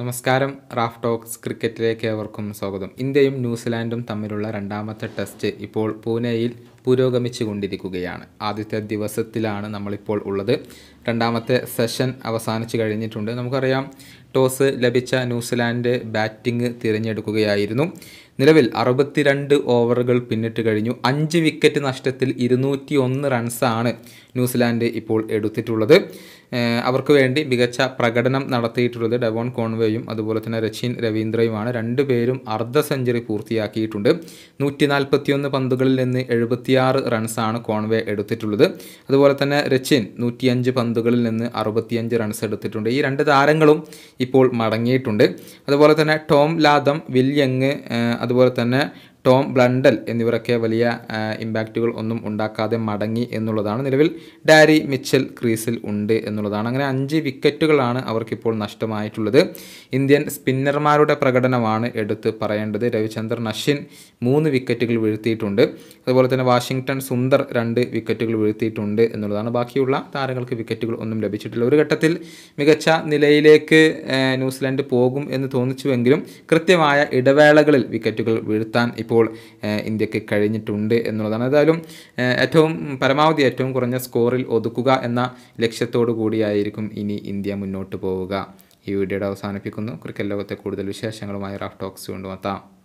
നമസ്കാരം Raf talks ക്രിക്കറ്റിലേക്ക് ഏവർക്കും സ്വാഗതം ഇന്ത്യയും ന്യൂസിലാൻഡും തമ്മിലുള്ള രണ്ടാമത്തെ ടെസ്റ്റ് ഇപ്പോൾ പൂനെയിൽ പുരോഗമിച്ചു കൊണ്ടിരിക്കുകയാണ് ആദ്യത്തെ ദിവസത്തിലാണ് നമ്മളിപ്പോൾ ഉള്ളത് രണ്ടാമത്തെ സെഷൻ അവസാനിച്ചു കഴിഞ്ഞിട്ടുണ്ട് നമുക്കറിയാം ടോസ് ലഭിച്ച ന്യൂസിലാൻഡ് ബാറ്റിംഗ് തിരഞ്ഞെടുക്കുകയായിരുന്നു നിലവിൽ അറുപത്തിരണ്ട് ഓവറുകൾ പിന്നിട്ട് കഴിഞ്ഞു അഞ്ച് വിക്കറ്റ് നഷ്ടത്തിൽ ഇരുന്നൂറ്റി ഒന്ന് റൺസാണ് ന്യൂസിലാൻഡ് ഇപ്പോൾ എടുത്തിട്ടുള്ളത് അവർക്ക് വേണ്ടി മികച്ച പ്രകടനം നടത്തിയിട്ടുള്ളത് ഡെവോൺ കോൺവേയും അതുപോലെ തന്നെ രച്ചിൻ രവീന്ദ്രയുമാണ് രണ്ടുപേരും അർദ്ധ സെഞ്ചുറി പൂർത്തിയാക്കിയിട്ടുണ്ട് നൂറ്റി നാൽപ്പത്തിയൊന്ന് പന്തുകളിൽ നിന്ന് എഴുപത്തി ആറ് റൺസാണ് കോൺവേ എടുത്തിട്ടുള്ളത് അതുപോലെ തന്നെ രച്ചിൻ നൂറ്റിയഞ്ച് പന്തുകളിൽ നിന്ന് അറുപത്തിയഞ്ച് റൺസ് എടുത്തിട്ടുണ്ട് ഈ രണ്ട് താരങ്ങളും ഇപ്പോൾ മടങ്ങിയിട്ടുണ്ട് അതുപോലെ തന്നെ ടോം ലാദം വില്യങ് അതുപോലെ തന്നെ ടോം ബ്ലണ്ടൽ എന്നിവരൊക്കെ വലിയ ഇമ്പാക്റ്റുകൾ ഒന്നും ഉണ്ടാക്കാതെ മടങ്ങി എന്നുള്ളതാണ് നിലവിൽ ഡാരി മിച്ചൽ ക്രീസിൽ ഉണ്ട് എന്നുള്ളതാണ് അങ്ങനെ അഞ്ച് വിക്കറ്റുകളാണ് അവർക്കിപ്പോൾ നഷ്ടമായിട്ടുള്ളത് ഇന്ത്യൻ സ്പിന്നർമാരുടെ പ്രകടനമാണ് എടുത്ത് പറയേണ്ടത് രവിചന്ദ്രൻ അശ്വിൻ മൂന്ന് വിക്കറ്റുകൾ വീഴ്ത്തിയിട്ടുണ്ട് അതുപോലെ തന്നെ വാഷിംഗ്ടൺ സുന്ദർ രണ്ട് വിക്കറ്റുകൾ വീഴ്ത്തിയിട്ടുണ്ട് എന്നുള്ളതാണ് ബാക്കിയുള്ള താരങ്ങൾക്ക് വിക്കറ്റുകൾ ഒന്നും ലഭിച്ചിട്ടില്ല ഒരു ഘട്ടത്തിൽ മികച്ച നിലയിലേക്ക് ന്യൂസിലാൻഡ് പോകും എന്ന് തോന്നിച്ചുവെങ്കിലും കൃത്യമായ ഇടവേളകളിൽ വിക്കറ്റുകൾ വീഴ്ത്താൻ ഇപ്പോൾ ഇപ്പോൾ ഇന്ത്യക്ക് കഴിഞ്ഞിട്ടുണ്ട് എന്നുള്ളതാണ് ഏതായാലും ഏറ്റവും പരമാവധി ഏറ്റവും കുറഞ്ഞ സ്കോറിൽ ഒതുക്കുക എന്ന ലക്ഷ്യത്തോടു കൂടിയായിരിക്കും ഇനി ഇന്ത്യ മുന്നോട്ട് പോവുക ഈ വീഡിയോയുടെ അവസാനിപ്പിക്കുന്നു ക്രിക്കറ്റ് ലോകത്തെ കൂടുതൽ വിശേഷങ്ങളുമായി റാഫ് ടോക്സ് കൊണ്ടുവത്താം